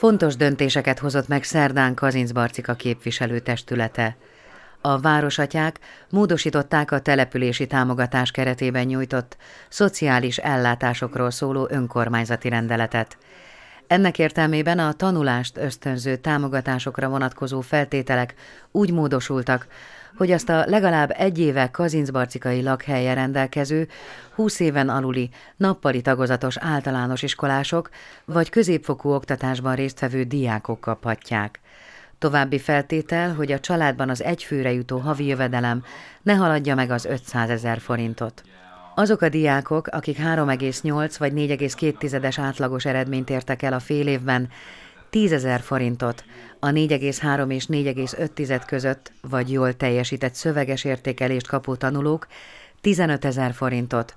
Fontos döntéseket hozott meg szerdán Kazincbarcika képviselőtestülete. A városatyák módosították a települési támogatás keretében nyújtott szociális ellátásokról szóló önkormányzati rendeletet. Ennek értelmében a tanulást ösztönző támogatásokra vonatkozó feltételek úgy módosultak, hogy azt a legalább egy éve kazincbarcikai lakhelye rendelkező, 20 éven aluli, nappali tagozatos általános iskolások vagy középfokú oktatásban résztvevő diákok kaphatják. További feltétel, hogy a családban az egyfőre jutó havi jövedelem ne haladja meg az 500 ezer forintot. Azok a diákok, akik 3,8 vagy 4,2-es átlagos eredményt értek el a fél évben, 10 ezer forintot a 4,3 és 4,5 között, vagy jól teljesített szöveges értékelést kapó tanulók 15 ezer forintot,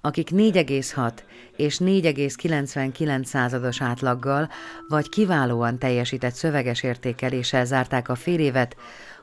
akik 4,6 és 4,99 százados átlaggal, vagy kiválóan teljesített szöveges értékeléssel zárták a fél évet,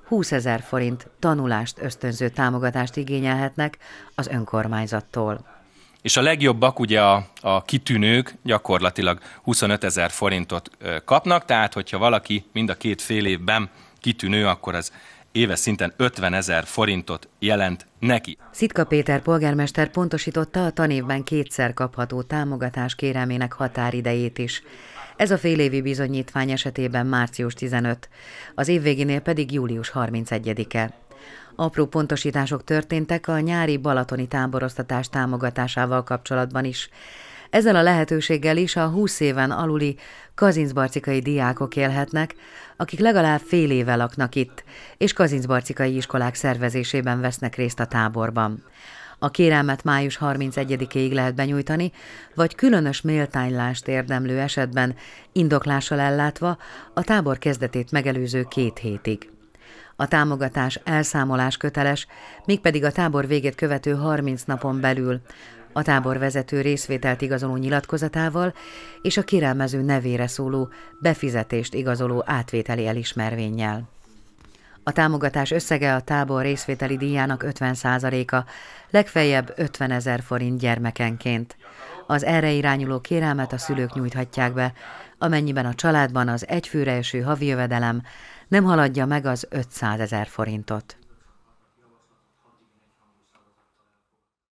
20 ezer forint tanulást ösztönző támogatást igényelhetnek az önkormányzattól. És a legjobbak, ugye a, a kitűnők gyakorlatilag 25 ezer forintot kapnak, tehát hogyha valaki mind a két fél évben kitűnő, akkor az éves szinten 50 ezer forintot jelent neki. Szitka Péter polgármester pontosította a tanévben kétszer kapható támogatás kérelmének határidejét is. Ez a félévi bizonyítvány esetében március 15, az évvégénél pedig július 31-e. Apró pontosítások történtek a nyári balatoni táborosztatás támogatásával kapcsolatban is. Ezzel a lehetőséggel is a 20 éven aluli kazincbarcikai diákok élhetnek, akik legalább fél éve laknak itt, és kazincbarcikai iskolák szervezésében vesznek részt a táborban. A kérelmet május 31-ig lehet benyújtani, vagy különös méltánylást érdemlő esetben indoklással ellátva a tábor kezdetét megelőző két hétig. A támogatás elszámolás köteles, mégpedig a tábor végét követő 30 napon belül, a táborvezető részvételt igazoló nyilatkozatával és a kirelmező nevére szóló befizetést igazoló átvételi elismervénnyel. A támogatás összege a tábor részvételi díjának 50%-a, legfeljebb 50 ezer forint gyermekenként. Az erre irányuló kérelmet a szülők nyújthatják be, amennyiben a családban az egyfőre eső havi jövedelem nem haladja meg az 500 ezer forintot.